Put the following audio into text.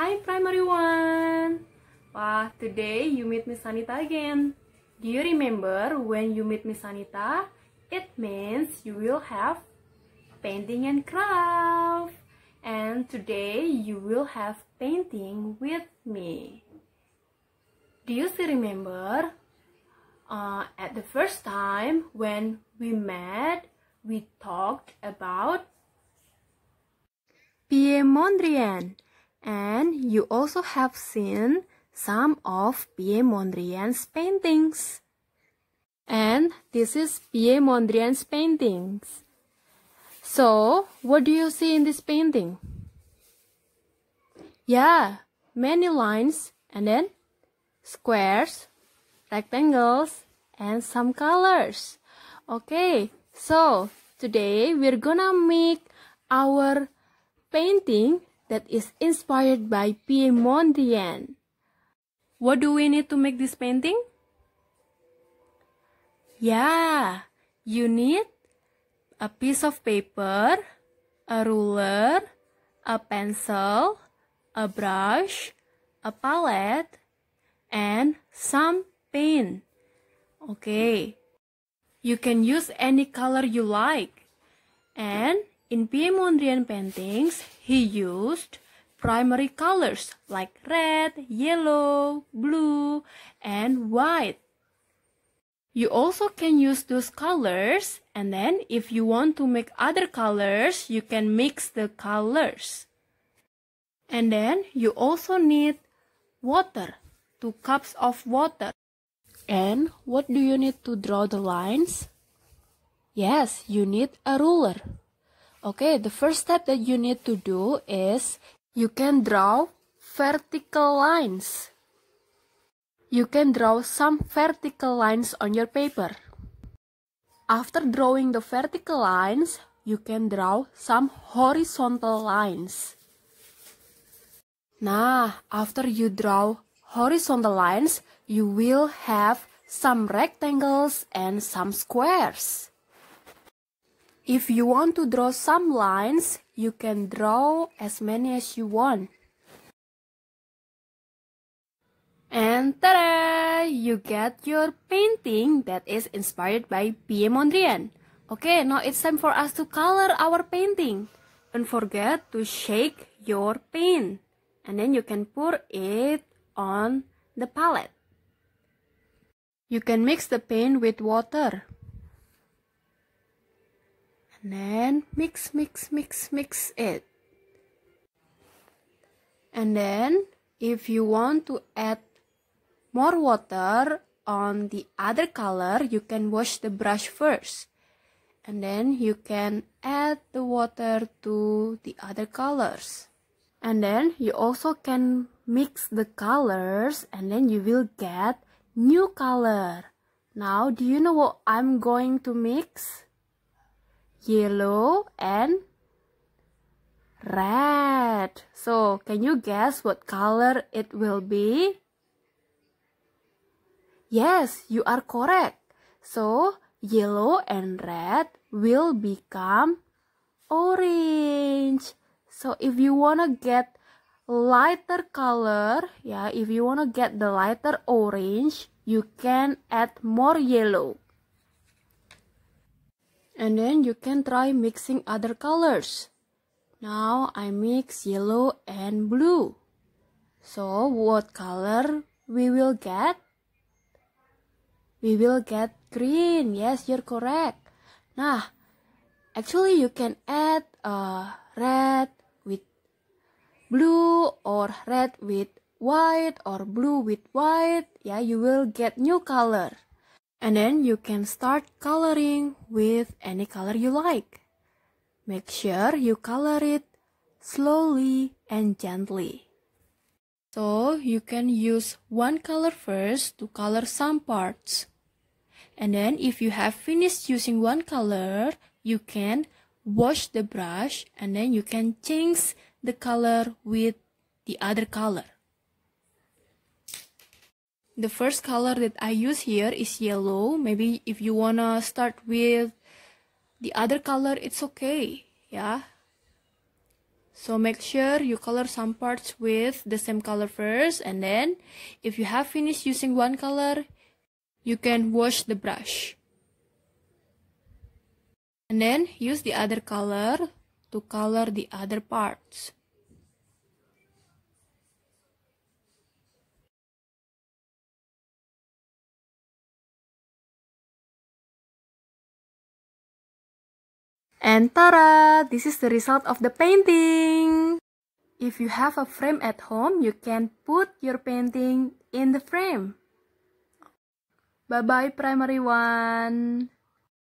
Hi primary one! Wah, today you meet Miss Sanita again. Do you remember when you meet Miss Sanita? It means you will have painting and craft. And today you will have painting with me. Do you still remember? Uh, at the first time when we met, we talked about Piemondrian and you also have seen some of Pierre Mondrian's paintings. And this is Pierre Mondrian's paintings. So, what do you see in this painting? Yeah, many lines and then squares, rectangles, and some colors. Okay, so today we're gonna make our painting that is inspired by Pierre Mondrian. What do we need to make this painting? Yeah, you need a piece of paper, a ruler, a pencil, a brush, a palette, and some paint. Okay, you can use any color you like. And in Piemontrian paintings, he used primary colors like red, yellow, blue, and white. You also can use those colors and then if you want to make other colors, you can mix the colors. And then you also need water, two cups of water. And what do you need to draw the lines? Yes, you need a ruler. Okay, the first step that you need to do is you can draw vertical lines. You can draw some vertical lines on your paper. After drawing the vertical lines, you can draw some horizontal lines. Nah, after you draw horizontal lines, you will have some rectangles and some squares. If you want to draw some lines, you can draw as many as you want. And ta-da! You get your painting that is inspired by Mondrian. Okay, now it's time for us to color our painting. Don't forget to shake your paint. And then you can pour it on the palette. You can mix the paint with water and then mix mix mix mix it and then if you want to add more water on the other color you can wash the brush first and then you can add the water to the other colors and then you also can mix the colors and then you will get new color now do you know what I'm going to mix yellow and red. So can you guess what color it will be? Yes, you are correct. So yellow and red will become orange. So if you want to get lighter color, yeah, if you want to get the lighter orange, you can add more yellow and then you can try mixing other colors. Now I mix yellow and blue. So what color we will get? We will get green. Yes, you're correct. Nah, actually you can add uh, red with blue or red with white or blue with white. Yeah, you will get new color. And then you can start coloring with any color you like. Make sure you color it slowly and gently. So you can use one color first to color some parts. And then if you have finished using one color, you can wash the brush and then you can change the color with the other color the first color that I use here is yellow maybe if you wanna start with the other color it's okay yeah so make sure you color some parts with the same color first and then if you have finished using one color you can wash the brush and then use the other color to color the other parts And This is the result of the painting! If you have a frame at home, you can put your painting in the frame. Bye-bye, primary one!